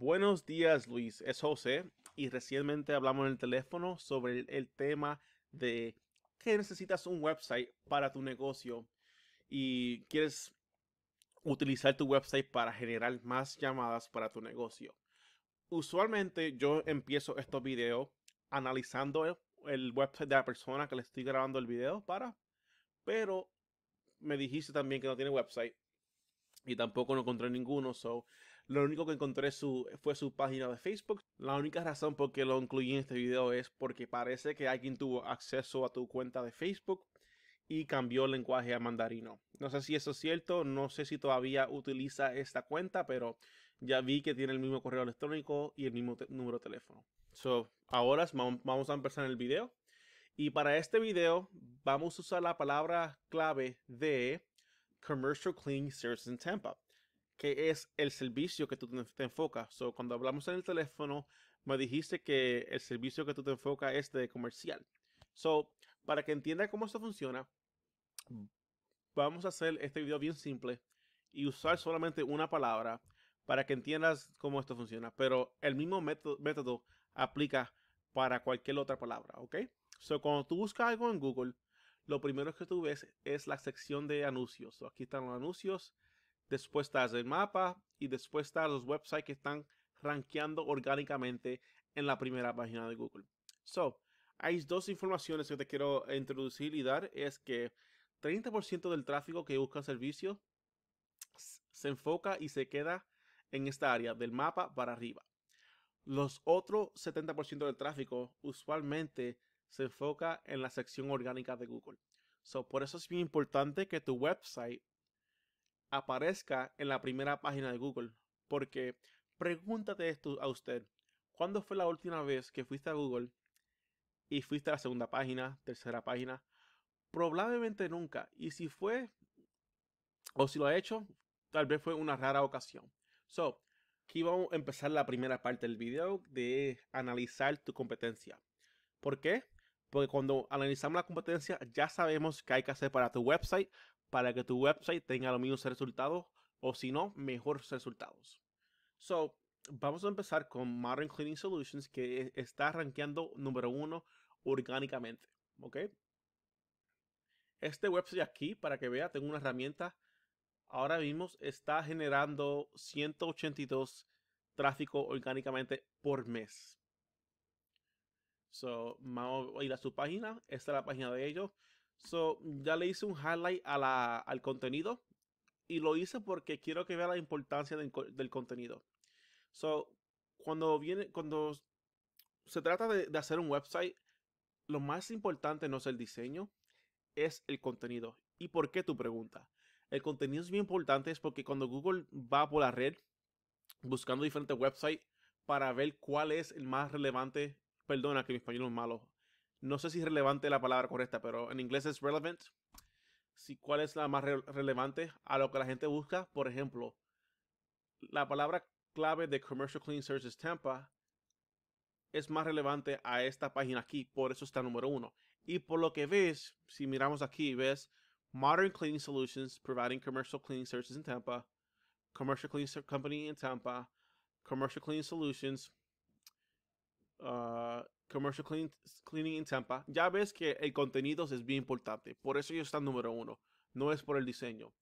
Buenos días Luis, es José y recientemente hablamos en el teléfono sobre el, tema de que necesitas un website para tu negocio y quieres utilizar tu website para generar más llamadas para tu negocio. Usualmente yo empiezo estos videos analizando el, website de la persona que le estoy grabando el video para, pero me dijiste también que no tiene website y tampoco no encontré ninguno, so lo único que encontré fue su página de Facebook. La única razón por que lo incluí en este video es porque parece que alguien tuvo acceso a tu cuenta de Facebook y cambió el lenguaje a mandarino. No sé si eso es cierto, no sé si todavía utiliza esta cuenta, pero ya vi que tiene el mismo correo electrónico y el mismo número de teléfono. So, ahora vamos a empezar el video. Y para este video vamos a usar la palabra clave de Commercial Cleaning Services in Tampa que es el servicio que tú te enfocas. So, cuando hablamos en el teléfono, me dijiste que el servicio que tú te enfoca es de comercial. So, para que entienda cómo esto funciona, vamos a hacer este video bien simple y usar solamente una palabra para que entiendas cómo esto funciona. Pero el mismo método, método aplica para cualquier otra palabra, ¿ok? So, cuando tú buscas algo en Google, lo primero que tú ves es la sección de anuncios. So, aquí están los anuncios después está el mapa y después están los websites que están rankeando orgánicamente en la primera página de Google. So, hay dos informaciones que te quiero introducir y dar, es que 30% del tráfico que busca servicio se enfoca y se queda en esta área del mapa para arriba. Los otros 70% del tráfico usualmente se enfoca en la sección orgánica de Google. So, por eso es bien importante que tu website aparezca en la primera página de Google. Porque pregúntate esto a usted. ¿Cuándo fue la última vez que fuiste a Google y fuiste a la segunda página, tercera página? Probablemente nunca. Y si fue, o si lo ha hecho, tal vez fue una rara ocasión. So, aquí vamos a empezar la primera parte del video de analizar tu competencia. ¿Por qué? Porque cuando analizamos la competencia ya sabemos qué hay que hacer para tu website, para que tu website tenga los mismos resultados o si no, mejores resultados. So, vamos a empezar con Modern Cleaning Solutions que e, está rankeando número uno orgánicamente, ¿ok? Este website aquí, para que vea, tengo una herramienta. Ahora mismo está generando 182 tráfico orgánicamente por mes. So, vamos a ir a su página. Esta es la página de ellos. So, ya le hice un highlight al contenido y lo hice porque quiero que vea la importancia del, contenido. So, cuando viene, cuando se trata de, hacer un website, lo más importante no es el diseño, es el contenido. ¿Y por qué tu pregunta? El contenido es bien importante, es porque cuando Google va por la red buscando diferentes websites para ver cuál es el más relevante, perdona que mi español es malo, no sé si es relevante la palabra correcta, pero en inglés es relevant. Si, ¿Cuál es la más relevante a lo que la gente busca? Por ejemplo, la palabra clave de Commercial Clean services Tampa es más relevante a esta página aquí, por eso está número uno. Y por lo que ves, si miramos aquí, ves Modern Cleaning Solutions providing commercial cleaning services in Tampa, Commercial Cleaning Company in Tampa, Commercial Cleaning Solutions, uh, Commercial Cleaning in Tampa, ya ves que el contenido es bien importante. Por eso ellos están número uno. No es por el diseño.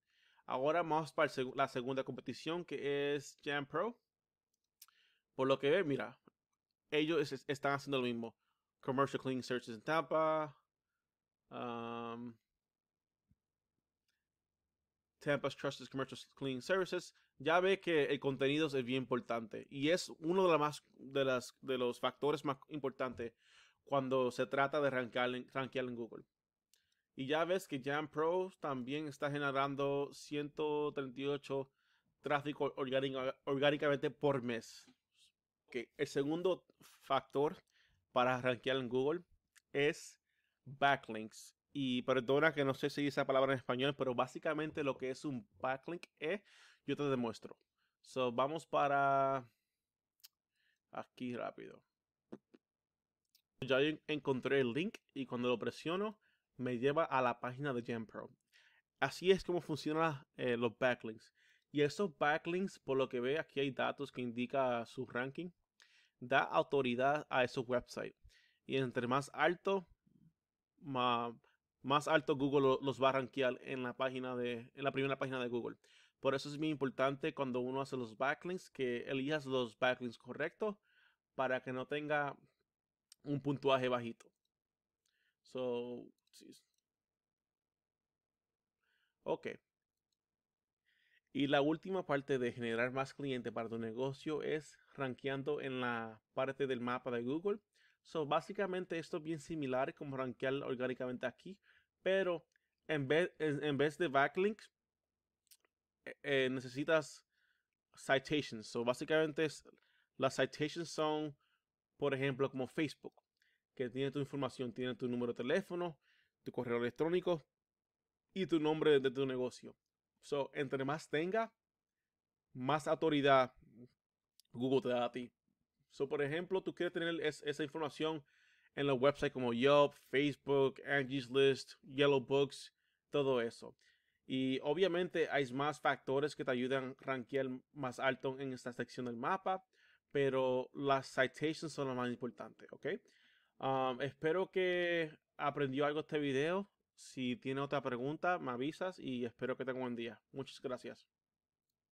Ahora vamos para la segunda competición que es Jam Pro. Por lo que ve, mira, ellos están haciendo lo mismo. Commercial Cleaning Searches in Tampa. Um, Tempest Trusted Commercial Cleaning Services, ya ve que el contenido es bien importante y es uno de, la más, de, las, de los factores más importantes cuando se trata de rankear en, Google. Y ya ves que Jam Pro también está generando 138 tráfico orgánicamente por mes. El segundo factor para rankear en Google es backlinks y perdona que no sé si esa palabra en español, pero básicamente lo que es un backlink es, yo te demuestro. So, vamos para aquí rápido. Ya encontré el link y cuando lo presiono me lleva a la página de GemPro. Así es como funcionan eh, los backlinks. Y esos backlinks, por lo que ve, aquí hay datos que indica su ranking, da autoridad a esos websites. Y entre más alto, más, más alto Google los va a rankear en la página de en la primera página de Google. Por eso es muy importante cuando uno hace los backlinks que elijas los backlinks correctos para que no tenga un puntuaje bajito. So, ok. Y la última parte de generar más clientes para tu negocio es rankeando en la parte del mapa de Google So, básicamente esto es bien similar como rankear orgánicamente aquí, pero en vez, en, vez de backlinks, eh, eh, necesitas citations. So, básicamente las citations son, por ejemplo, como Facebook, que tiene tu información, tiene tu número de teléfono, tu correo electrónico y tu nombre de tu negocio. So, entre más tenga, más autoridad Google te da a ti. So, por ejemplo, tú quieres tener esa información en los websites como Yelp, Facebook, Angie's List, Yellow Books, todo eso. Y obviamente hay más factores que te ayudan a rankear más alto en esta sección del mapa, pero las citations son las más importantes, ¿ok? Um, espero que aprendió algo este video. Si tiene otra pregunta, me avisas y espero que tenga un buen día. Muchas gracias.